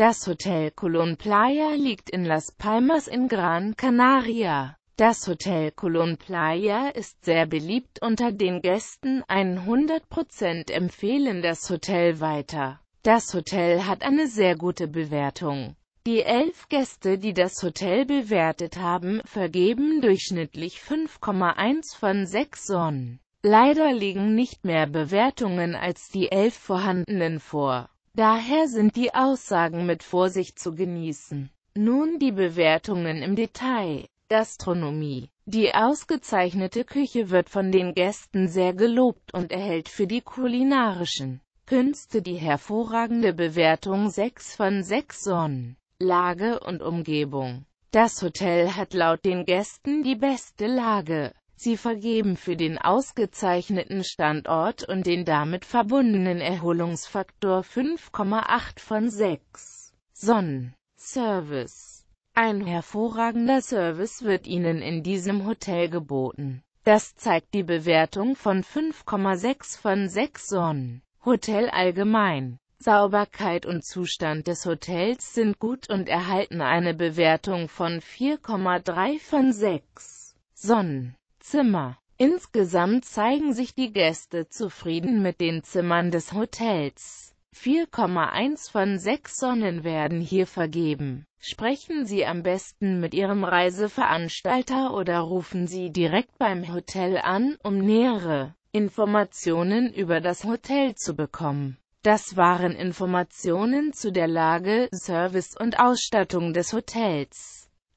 Das Hotel Colón Playa liegt in Las Palmas in Gran Canaria. Das Hotel Colón Playa ist sehr beliebt unter den Gästen, 100% empfehlen das Hotel weiter. Das Hotel hat eine sehr gute Bewertung. Die elf Gäste, die das Hotel bewertet haben, vergeben durchschnittlich 5,1 von 6 Sonnen. Leider liegen nicht mehr Bewertungen als die elf vorhandenen vor. Daher sind die Aussagen mit Vorsicht zu genießen. Nun die Bewertungen im Detail. Gastronomie. Die ausgezeichnete Küche wird von den Gästen sehr gelobt und erhält für die kulinarischen Künste die hervorragende Bewertung 6 von 6 Sonnen. Lage und Umgebung. Das Hotel hat laut den Gästen die beste Lage. Sie vergeben für den ausgezeichneten Standort und den damit verbundenen Erholungsfaktor 5,8 von 6. Sonnen. Service. Ein hervorragender Service wird Ihnen in diesem Hotel geboten. Das zeigt die Bewertung von 5,6 von 6 Sonnen. Hotel allgemein. Sauberkeit und Zustand des Hotels sind gut und erhalten eine Bewertung von 4,3 von 6 Sonnen. Zimmer. Insgesamt zeigen sich die Gäste zufrieden mit den Zimmern des Hotels. 4,1 von 6 Sonnen werden hier vergeben. Sprechen Sie am besten mit Ihrem Reiseveranstalter oder rufen Sie direkt beim Hotel an, um nähere Informationen über das Hotel zu bekommen. Das waren Informationen zu der Lage, Service und Ausstattung des Hotels.